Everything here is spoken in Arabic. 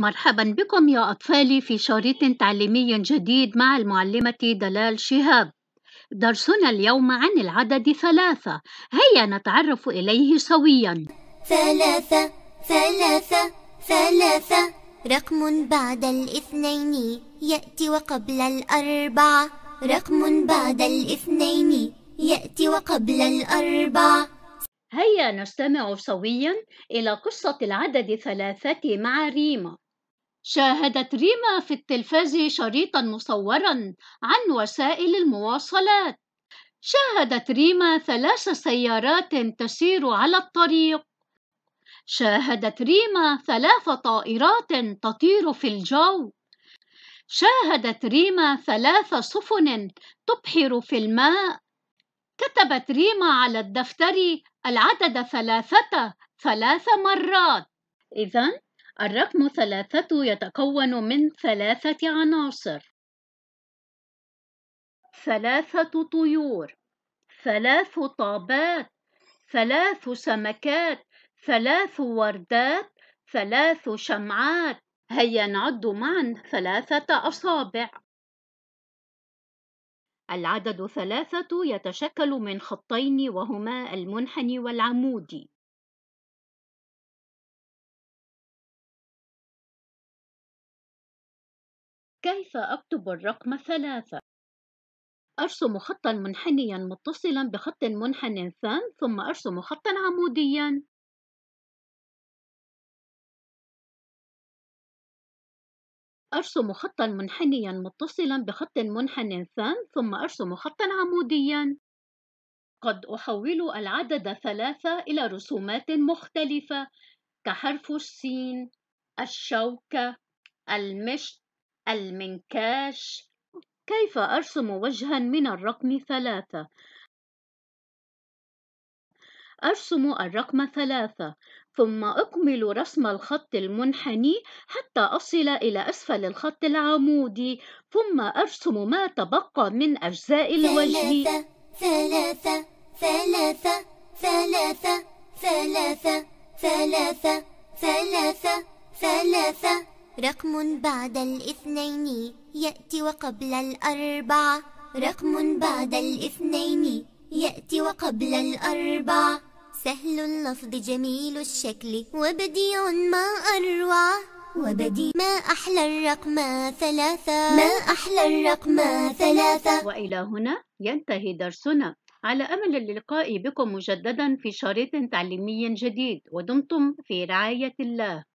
مرحبا بكم يا أطفالي في شريط تعليمي جديد مع المعلمة دلال شهاب. درسنا اليوم عن العدد ثلاثة، هيا نتعرف إليه سويا. ثلاثة ثلاثة ثلاثة رقم بعد الاثنين يأتي وقبل الأربعة رقم بعد الاثنين يأتي وقبل الأربعة هيا نستمع سويا إلى قصة العدد ثلاثة مع ريما شاهدت ريما في التلفاز شريطا مصورا عن وسائل المواصلات شاهدت ريما ثلاث سيارات تسير على الطريق شاهدت ريما ثلاث طائرات تطير في الجو شاهدت ريما ثلاث سفن تبحر في الماء كتبت ريما على الدفتر العدد ثلاثة ثلاث مرات إذا الرقم ثلاثة يتكون من ثلاثة عناصر ثلاثة طيور ثلاث طابات ثلاث سمكات ثلاث وردات ثلاث شمعات هيا نعد معا ثلاثة أصابع العدد ثلاثة يتشكل من خطين وهما المنحني والعمودي كيف أكتب الرقم ثلاثة؟ أرسم خطا منحنيا متصلا بخط منحن ثان ثم أرسم خطا عموديا أرسم خطا منحنيا متصلا بخط منحن ثان ثم أرسم خطا عموديا قد أحول العدد ثلاثة إلى رسومات مختلفة كحرف السين الشوكة المشط المنكاش كيف أرسم وجها من الرقم ثلاثة؟ أرسم الرقم ثلاثة ثم أكمل رسم الخط المنحني حتى أصل إلى أسفل الخط العمودي ثم أرسم ما تبقى من أجزاء الوجه ثلاثة ثلاثة ثلاثة ثلاثة ثلاثة ثلاثة ثلاثة ثلاثة رقم بعد الاثنين يأتي وقبل الأربعة رقم بعد الاثنين يأتي وقبل الأربعة سهل اللفظ جميل الشكل وبديع ما أروع وبديع ما أحلى الرقم ثلاثة ما أحلى الرقم ثلاثة وإلى هنا ينتهي درسنا على أمل اللقاء بكم مجددا في شريط تعليمي جديد ودمتم في رعاية الله